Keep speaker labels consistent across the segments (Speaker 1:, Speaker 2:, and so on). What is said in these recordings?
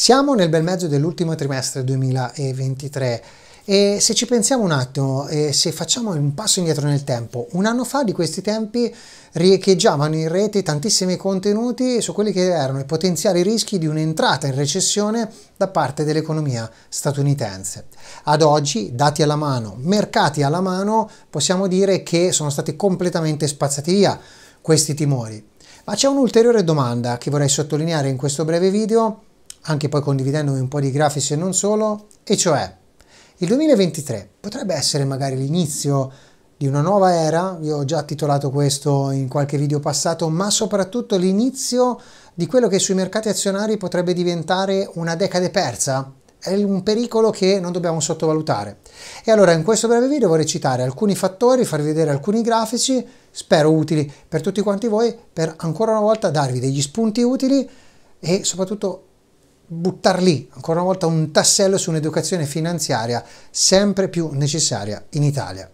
Speaker 1: Siamo nel bel mezzo dell'ultimo trimestre 2023 e se ci pensiamo un attimo e se facciamo un passo indietro nel tempo, un anno fa di questi tempi riecheggiavano in rete tantissimi contenuti su quelli che erano i potenziali rischi di un'entrata in recessione da parte dell'economia statunitense. Ad oggi, dati alla mano, mercati alla mano, possiamo dire che sono stati completamente spazzati via questi timori. Ma c'è un'ulteriore domanda che vorrei sottolineare in questo breve video anche poi condividendomi un po' di grafici e non solo, e cioè il 2023 potrebbe essere magari l'inizio di una nuova era, vi ho già titolato questo in qualche video passato, ma soprattutto l'inizio di quello che sui mercati azionari potrebbe diventare una decade persa. È un pericolo che non dobbiamo sottovalutare. E allora in questo breve video vorrei citare alcuni fattori, farvi vedere alcuni grafici, spero utili per tutti quanti voi, per ancora una volta darvi degli spunti utili e soprattutto buttare lì ancora una volta un tassello su un'educazione finanziaria sempre più necessaria in Italia.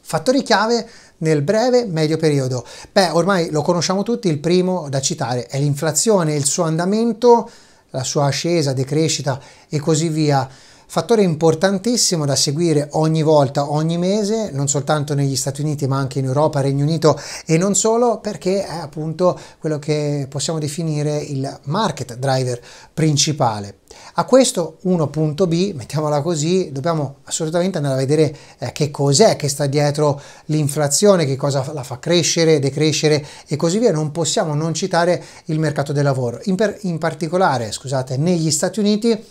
Speaker 1: Fattori chiave nel breve medio periodo. Beh, ormai lo conosciamo tutti, il primo da citare è l'inflazione, il suo andamento, la sua ascesa, decrescita e così via. Fattore importantissimo da seguire ogni volta, ogni mese, non soltanto negli Stati Uniti ma anche in Europa, Regno Unito e non solo, perché è appunto quello che possiamo definire il market driver principale. A questo 1.b, mettiamola così, dobbiamo assolutamente andare a vedere eh, che cos'è che sta dietro l'inflazione, che cosa la fa crescere, decrescere e così via. Non possiamo non citare il mercato del lavoro. In, per, in particolare, scusate, negli Stati Uniti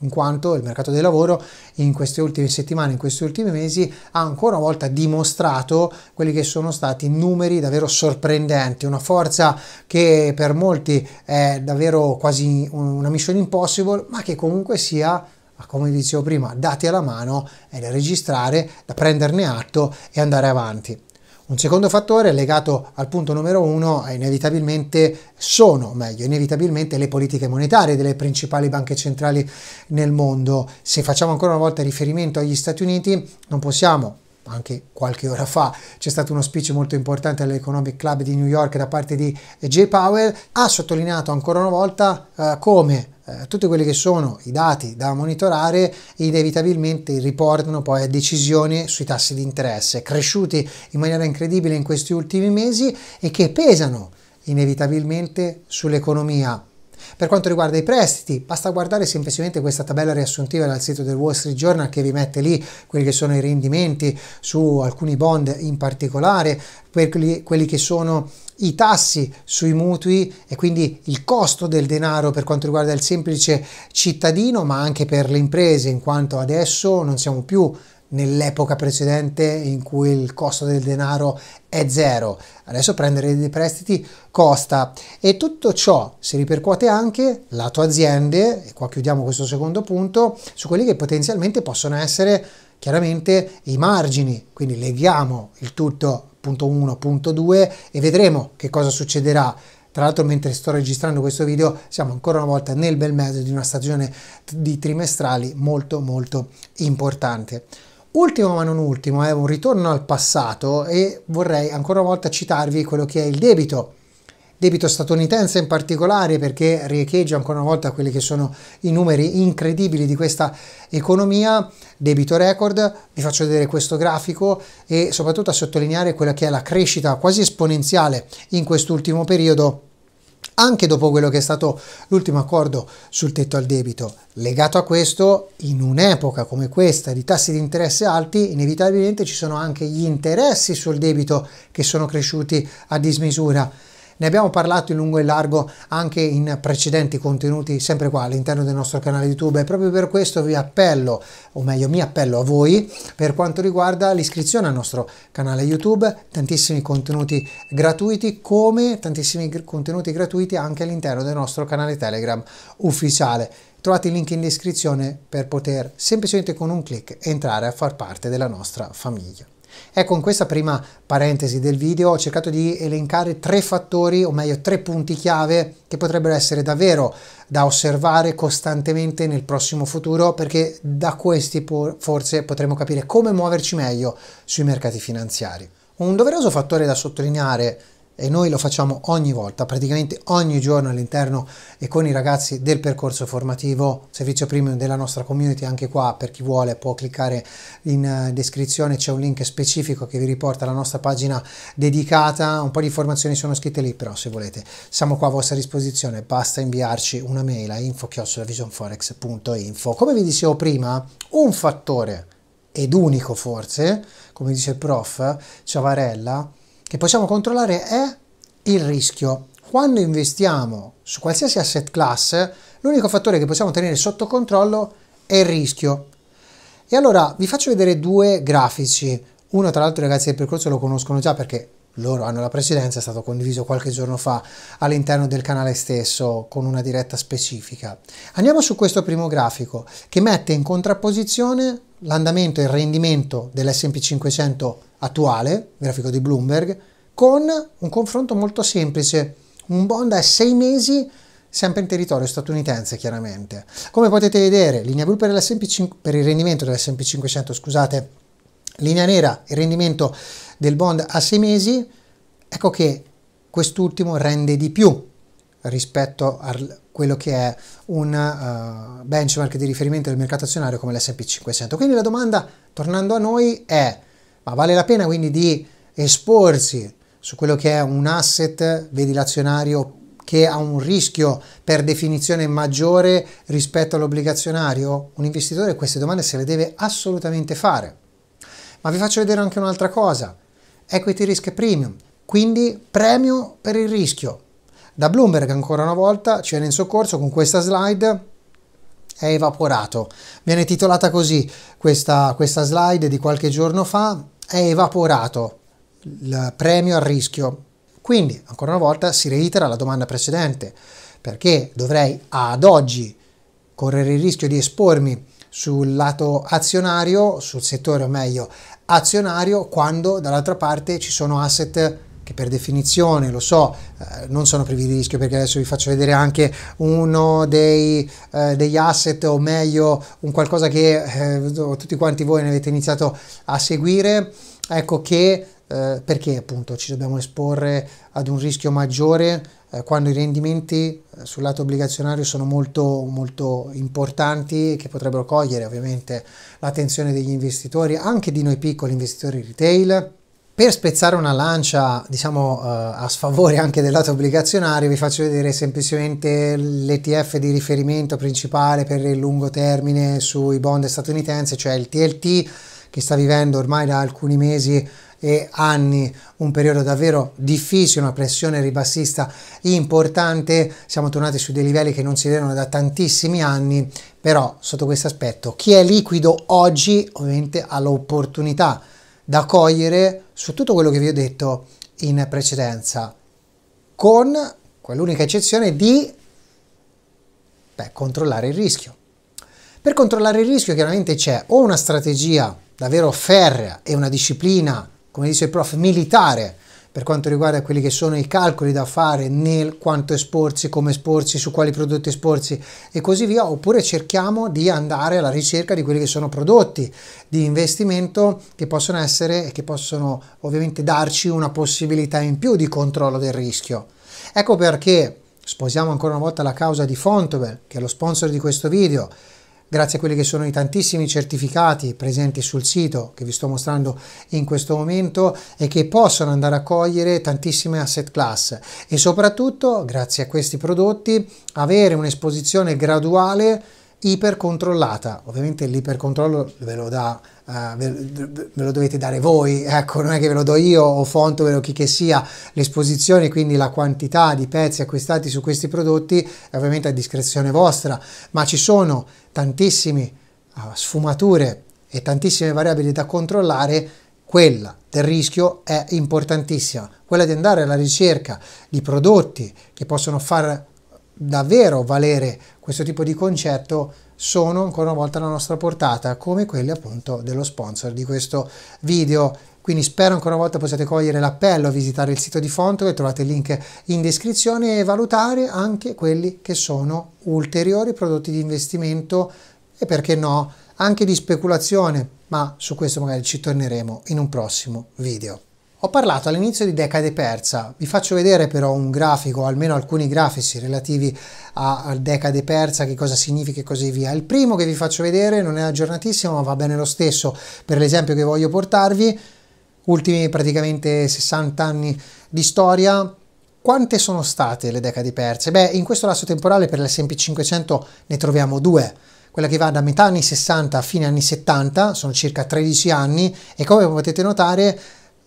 Speaker 1: in quanto il mercato del lavoro in queste ultime settimane, in questi ultimi mesi, ha ancora una volta dimostrato quelli che sono stati numeri davvero sorprendenti, una forza che per molti è davvero quasi una mission impossible, ma che comunque sia come dicevo prima, dati alla mano, è da registrare, da prenderne atto e andare avanti. Un secondo fattore legato al punto numero uno inevitabilmente sono, meglio, inevitabilmente le politiche monetarie delle principali banche centrali nel mondo. Se facciamo ancora una volta riferimento agli Stati Uniti, non possiamo anche qualche ora fa c'è stato uno speech molto importante all'Economic Club di New York da parte di Jay Powell, ha sottolineato ancora una volta eh, come eh, tutti quelli che sono i dati da monitorare inevitabilmente riportano poi a decisioni sui tassi di interesse cresciuti in maniera incredibile in questi ultimi mesi e che pesano inevitabilmente sull'economia per quanto riguarda i prestiti, basta guardare semplicemente questa tabella riassuntiva dal sito del Wall Street Journal che vi mette lì quelli che sono i rendimenti su alcuni bond in particolare, quelli, quelli che sono i tassi sui mutui e quindi il costo del denaro per quanto riguarda il semplice cittadino, ma anche per le imprese, in quanto adesso non siamo più nell'epoca precedente in cui il costo del denaro è zero. Adesso prendere dei prestiti costa e tutto ciò si ripercuote anche lato aziende, e qua chiudiamo questo secondo punto, su quelli che potenzialmente possono essere chiaramente i margini, quindi leghiamo il tutto punto 1, punto 2 e vedremo che cosa succederà. Tra l'altro mentre sto registrando questo video siamo ancora una volta nel bel mezzo di una stagione di trimestrali molto molto importante. Ultimo ma non ultimo è eh, un ritorno al passato e vorrei ancora una volta citarvi quello che è il debito debito statunitense in particolare perché riecheggia ancora una volta quelli che sono i numeri incredibili di questa economia, debito record, vi faccio vedere questo grafico e soprattutto a sottolineare quella che è la crescita quasi esponenziale in quest'ultimo periodo anche dopo quello che è stato l'ultimo accordo sul tetto al debito. Legato a questo, in un'epoca come questa di tassi di interesse alti, inevitabilmente ci sono anche gli interessi sul debito che sono cresciuti a dismisura ne abbiamo parlato in lungo e largo anche in precedenti contenuti, sempre qua all'interno del nostro canale YouTube e proprio per questo vi appello, o meglio mi appello a voi, per quanto riguarda l'iscrizione al nostro canale YouTube, tantissimi contenuti gratuiti come tantissimi contenuti gratuiti anche all'interno del nostro canale Telegram ufficiale. Trovate il link in descrizione per poter semplicemente con un clic entrare a far parte della nostra famiglia. Ecco, in questa prima parentesi del video ho cercato di elencare tre fattori, o meglio tre punti chiave che potrebbero essere davvero da osservare costantemente nel prossimo futuro perché da questi forse potremo capire come muoverci meglio sui mercati finanziari. Un doveroso fattore da sottolineare e noi lo facciamo ogni volta, praticamente ogni giorno all'interno e con i ragazzi del percorso formativo servizio premium della nostra community, anche qua per chi vuole può cliccare in eh, descrizione, c'è un link specifico che vi riporta alla nostra pagina dedicata, un po' di informazioni sono scritte lì però se volete siamo qua a vostra disposizione, basta inviarci una mail a info-visionforex.info. Come vi dicevo prima, un fattore ed unico forse, come dice il prof Ciavarella, che possiamo controllare è il rischio. Quando investiamo su qualsiasi asset class, l'unico fattore che possiamo tenere sotto controllo è il rischio. E allora vi faccio vedere due grafici. Uno, tra l'altro, ragazzi, del percorso lo conoscono già perché loro hanno la presidenza, è stato condiviso qualche giorno fa all'interno del canale stesso con una diretta specifica. Andiamo su questo primo grafico che mette in contrapposizione l'andamento e il rendimento dell'SP 500 attuale, grafico di Bloomberg, con un confronto molto semplice, un bond a sei mesi sempre in territorio statunitense chiaramente. Come potete vedere, linea blu per, per il rendimento dell'SP 500, scusate, linea nera il rendimento del bond a 6 mesi, ecco che quest'ultimo rende di più rispetto a quello che è un uh, benchmark di riferimento del mercato azionario come l'S&P 500. Quindi la domanda, tornando a noi, è ma vale la pena quindi di esporsi su quello che è un asset, vedi l'azionario, che ha un rischio per definizione maggiore rispetto all'obbligazionario? Un investitore queste domande se le deve assolutamente fare. Ma vi faccio vedere anche un'altra cosa. Equity Risk Premium, quindi premio per il rischio. Da Bloomberg ancora una volta ci viene in soccorso con questa slide è evaporato. Viene titolata così questa, questa slide di qualche giorno fa, è evaporato il premio al rischio. Quindi, ancora una volta, si reitera la domanda precedente, perché dovrei ad oggi correre il rischio di espormi sul lato azionario, sul settore o meglio azionario, quando dall'altra parte ci sono asset che per definizione, lo so, eh, non sono privi di rischio perché adesso vi faccio vedere anche uno dei, eh, degli asset o meglio un qualcosa che eh, tutti quanti voi ne avete iniziato a seguire, ecco che eh, perché appunto ci dobbiamo esporre ad un rischio maggiore eh, quando i rendimenti eh, sul lato obbligazionario sono molto, molto importanti e che potrebbero cogliere ovviamente l'attenzione degli investitori, anche di noi piccoli investitori retail. Per spezzare una lancia, diciamo, eh, a sfavore anche del lato obbligazionario, vi faccio vedere semplicemente l'ETF di riferimento principale per il lungo termine sui bond statunitense, cioè il TLT che sta vivendo ormai da alcuni mesi e anni un periodo davvero difficile, una pressione ribassista importante, siamo tornati su dei livelli che non si vedono da tantissimi anni, però sotto questo aspetto chi è liquido oggi ovviamente ha l'opportunità da cogliere su tutto quello che vi ho detto in precedenza, con quell'unica eccezione di beh, controllare il rischio. Per controllare il rischio chiaramente c'è o una strategia davvero ferrea e una disciplina, come dice il prof, militare per quanto riguarda quelli che sono i calcoli da fare nel quanto esporsi, come esporsi, su quali prodotti esporsi e così via, oppure cerchiamo di andare alla ricerca di quelli che sono prodotti di investimento che possono essere e che possono ovviamente darci una possibilità in più di controllo del rischio. Ecco perché sposiamo ancora una volta la causa di Fontobel, che è lo sponsor di questo video, grazie a quelli che sono i tantissimi certificati presenti sul sito che vi sto mostrando in questo momento e che possono andare a cogliere tantissime asset class e soprattutto grazie a questi prodotti avere un'esposizione graduale ipercontrollata. Ovviamente l'ipercontrollo ve lo dà Uh, ve, lo dovete dare voi, ecco, non è che ve lo do io o Fonto, ve lo chi che sia, l'esposizione, quindi la quantità di pezzi acquistati su questi prodotti è ovviamente a discrezione vostra, ma ci sono tantissime uh, sfumature e tantissime variabili da controllare, quella del rischio è importantissima, quella di andare alla ricerca di prodotti che possono far davvero valere questo tipo di concetto sono ancora una volta alla nostra portata, come quelli appunto dello sponsor di questo video. Quindi spero ancora una volta possiate cogliere l'appello a visitare il sito di Fonto, che trovate il link in descrizione, e valutare anche quelli che sono ulteriori prodotti di investimento e perché no, anche di speculazione, ma su questo magari ci torneremo in un prossimo video. Ho parlato all'inizio di decade persa, vi faccio vedere però un grafico, almeno alcuni grafici relativi a decade persa, che cosa significa e così via. Il primo che vi faccio vedere non è aggiornatissimo ma va bene lo stesso per l'esempio che voglio portarvi, ultimi praticamente 60 anni di storia, quante sono state le decade perse? Beh, in questo lasso temporale per l'SP500 ne troviamo due. Quella che va da metà anni 60 a fine anni 70, sono circa 13 anni, e come potete notare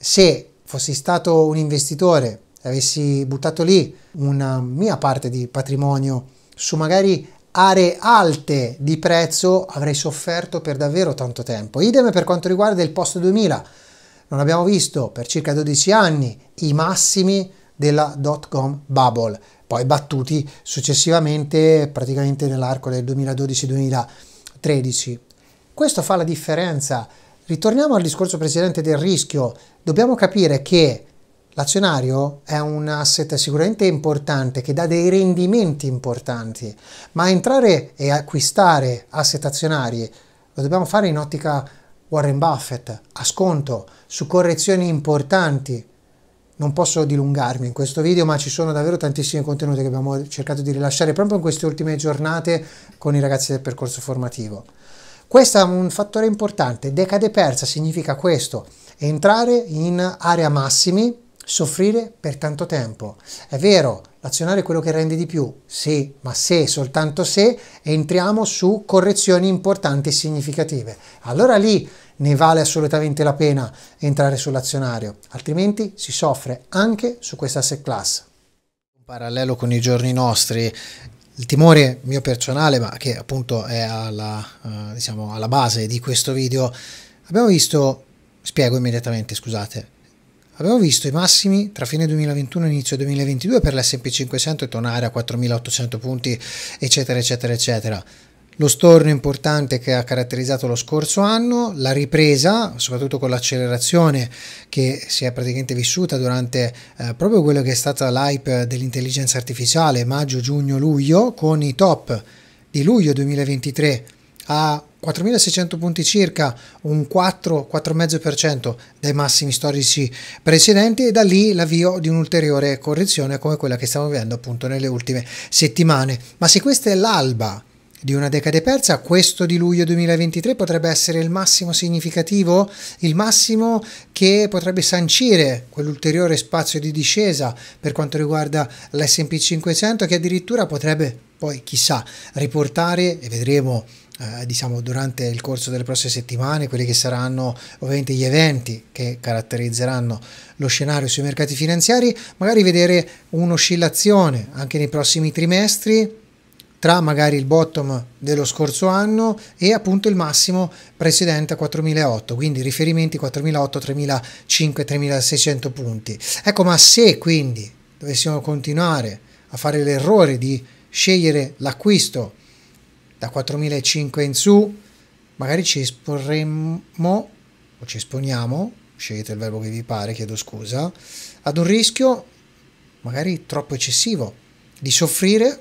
Speaker 1: se fossi stato un investitore e avessi buttato lì una mia parte di patrimonio su magari aree alte di prezzo, avrei sofferto per davvero tanto tempo. Idem per quanto riguarda il post 2000. Non abbiamo visto per circa 12 anni i massimi della dot com bubble, poi battuti successivamente praticamente nell'arco del 2012-2013. Questo fa la differenza Ritorniamo al discorso precedente del rischio. Dobbiamo capire che l'azionario è un asset sicuramente importante che dà dei rendimenti importanti, ma entrare e acquistare asset azionari lo dobbiamo fare in ottica Warren Buffett, a sconto, su correzioni importanti. Non posso dilungarmi in questo video, ma ci sono davvero tantissimi contenuti che abbiamo cercato di rilasciare proprio in queste ultime giornate con i ragazzi del percorso formativo. Questo è un fattore importante, decade persa significa questo, entrare in area massimi, soffrire per tanto tempo. È vero, l'azionario è quello che rende di più, sì, ma se, soltanto se, entriamo su correzioni importanti e significative. Allora lì ne vale assolutamente la pena entrare sull'azionario, altrimenti si soffre anche su questa asset class. Parallelo con i giorni nostri, il timore mio personale, ma che appunto è alla, eh, diciamo, alla base di questo video, abbiamo visto, spiego immediatamente, scusate, abbiamo visto i massimi tra fine 2021 e inizio 2022 per l'S&P 500 e tornare a 4800 punti, eccetera, eccetera, eccetera lo storno importante che ha caratterizzato lo scorso anno, la ripresa, soprattutto con l'accelerazione che si è praticamente vissuta durante eh, proprio quello che è stata l'hype dell'intelligenza artificiale maggio, giugno, luglio, con i top di luglio 2023 a 4.600 punti circa, un 4-4,5% dai massimi storici precedenti e da lì l'avvio di un'ulteriore correzione come quella che stiamo vivendo appunto nelle ultime settimane. Ma se questa è l'alba di una decade persa, questo di luglio 2023 potrebbe essere il massimo significativo, il massimo che potrebbe sancire quell'ulteriore spazio di discesa per quanto riguarda l'SP 500 che addirittura potrebbe poi chissà riportare e vedremo eh, diciamo durante il corso delle prossime settimane quelli che saranno ovviamente gli eventi che caratterizzeranno lo scenario sui mercati finanziari magari vedere un'oscillazione anche nei prossimi trimestri tra magari il bottom dello scorso anno e appunto il massimo precedente a 4008, quindi riferimenti 4008, 3005, 3600 punti. Ecco, ma se quindi dovessimo continuare a fare l'errore di scegliere l'acquisto da 4005 in su, magari ci esporremmo o ci esponiamo, scegliete il verbo che vi pare, chiedo scusa, ad un rischio magari troppo eccessivo di soffrire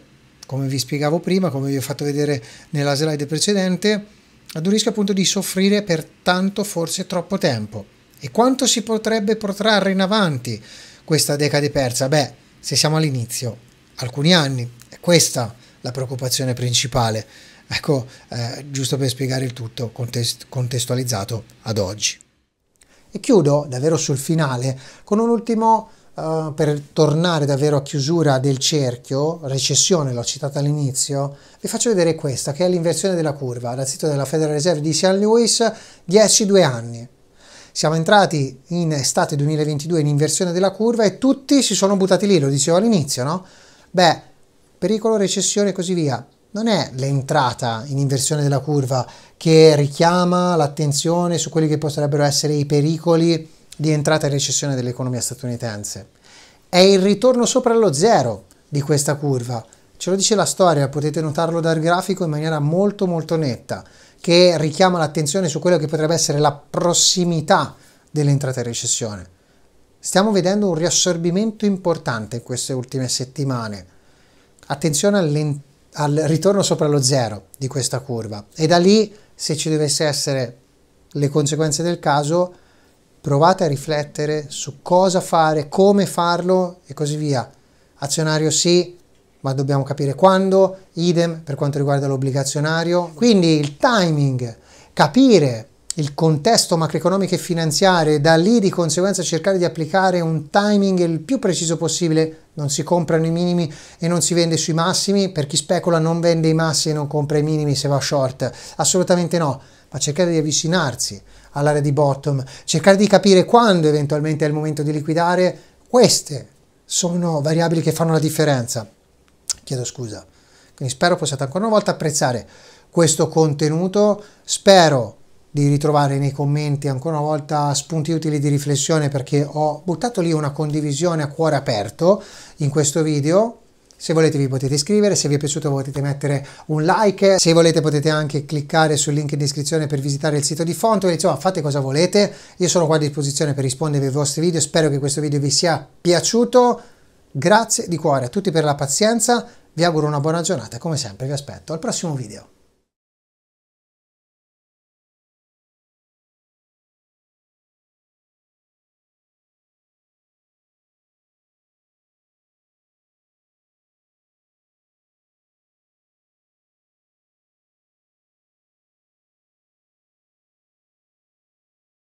Speaker 1: come vi spiegavo prima, come vi ho fatto vedere nella slide precedente, ad un rischio appunto di soffrire per tanto, forse troppo tempo. E quanto si potrebbe protrarre in avanti questa decade persa? Beh, se siamo all'inizio, alcuni anni, è questa la preoccupazione principale. Ecco, eh, giusto per spiegare il tutto contest contestualizzato ad oggi. E chiudo davvero sul finale con un ultimo eh, per tornare davvero a chiusura del cerchio, recessione l'ho citata all'inizio, vi faccio vedere questa che è l'inversione della curva dal sito della Federal Reserve di St. Louis 10-2 anni. Siamo entrati in estate 2022 in inversione della curva e tutti si sono buttati lì, lo dicevo all'inizio, no? Beh, pericolo, recessione e così via. Non è l'entrata in inversione della curva che richiama l'attenzione su quelli che potrebbero essere i pericoli di entrata e recessione dell'economia statunitense. È il ritorno sopra lo zero di questa curva. Ce lo dice la storia, potete notarlo dal grafico in maniera molto molto netta, che richiama l'attenzione su quello che potrebbe essere la prossimità dell'entrata in recessione. Stiamo vedendo un riassorbimento importante in queste ultime settimane. Attenzione al ritorno sopra lo zero di questa curva e da lì se ci dovesse essere le conseguenze del caso provate a riflettere su cosa fare, come farlo e così via. Azionario sì, ma dobbiamo capire quando, idem per quanto riguarda l'obbligazionario. Quindi il timing, capire il contesto macroeconomico e finanziario e da lì di conseguenza cercare di applicare un timing il più preciso possibile, non si comprano i minimi e non si vende sui massimi, per chi specula non vende i massimi e non compra i minimi se va short, assolutamente no, ma cercare di avvicinarsi all'area di bottom, cercare di capire quando eventualmente è il momento di liquidare, queste sono variabili che fanno la differenza. Chiedo scusa. Quindi spero possiate ancora una volta apprezzare questo contenuto, spero di ritrovare nei commenti ancora una volta spunti utili di riflessione perché ho buttato lì una condivisione a cuore aperto in questo video se volete vi potete iscrivere, se vi è piaciuto potete mettere un like, se volete potete anche cliccare sul link in descrizione per visitare il sito di Fonto, insomma fate cosa volete, io sono qua a disposizione per rispondere ai vostri video, spero che questo video vi sia piaciuto, grazie di cuore a tutti per la pazienza, vi auguro una buona giornata, come sempre vi aspetto al prossimo video.